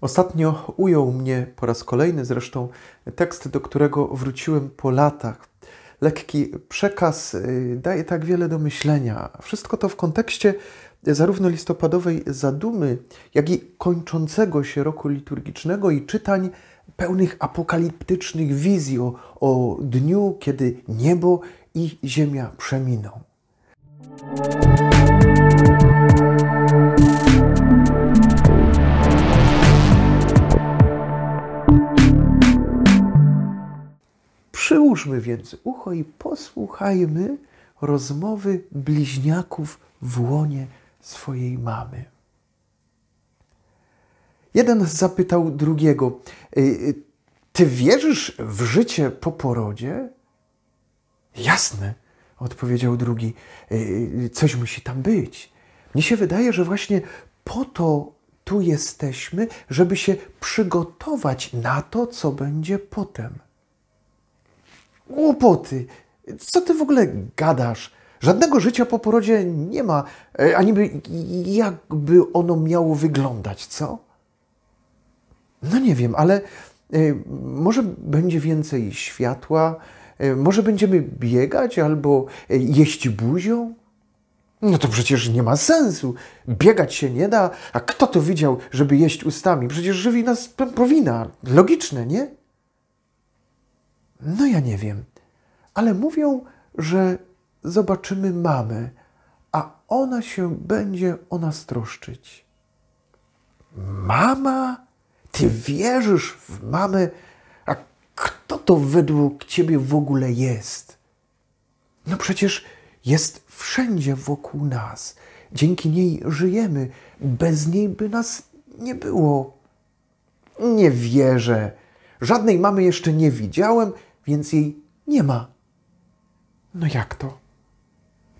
Ostatnio ujął mnie po raz kolejny zresztą tekst, do którego wróciłem po latach. Lekki przekaz y, daje tak wiele do myślenia. Wszystko to w kontekście zarówno listopadowej zadumy, jak i kończącego się roku liturgicznego i czytań pełnych apokaliptycznych wizji o, o dniu, kiedy niebo i ziemia przeminą. Przyłóżmy więc ucho i posłuchajmy rozmowy bliźniaków w łonie swojej mamy. Jeden zapytał drugiego: y, y, Ty wierzysz w życie po porodzie? Jasne, odpowiedział drugi. Y, coś musi tam być. Mnie się wydaje, że właśnie po to tu jesteśmy, żeby się przygotować na to, co będzie potem. Głupoty. Co ty w ogóle gadasz? Żadnego życia po porodzie nie ma, e, aniby jakby ono miało wyglądać, co? No nie wiem, ale e, może będzie więcej światła, e, może będziemy biegać albo jeść buzią? No to przecież nie ma sensu. Biegać się nie da, a kto to widział, żeby jeść ustami? Przecież żywi nas pępowina. Logiczne, nie? No ja nie wiem, ale mówią, że zobaczymy mamy, a ona się będzie o nas troszczyć. Mama? Ty wierzysz w mamy? A kto to według ciebie w ogóle jest? No przecież jest wszędzie wokół nas. Dzięki niej żyjemy. Bez niej by nas nie było. Nie wierzę. Żadnej mamy jeszcze nie widziałem więc jej nie ma. No jak to?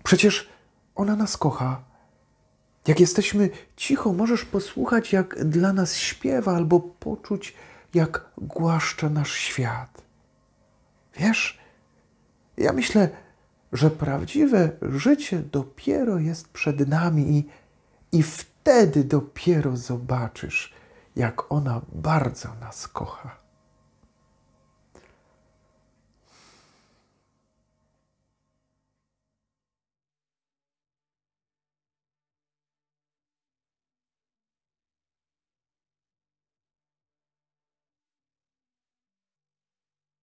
Przecież ona nas kocha. Jak jesteśmy cicho, możesz posłuchać, jak dla nas śpiewa, albo poczuć, jak głaszcze nasz świat. Wiesz, ja myślę, że prawdziwe życie dopiero jest przed nami i, i wtedy dopiero zobaczysz, jak ona bardzo nas kocha.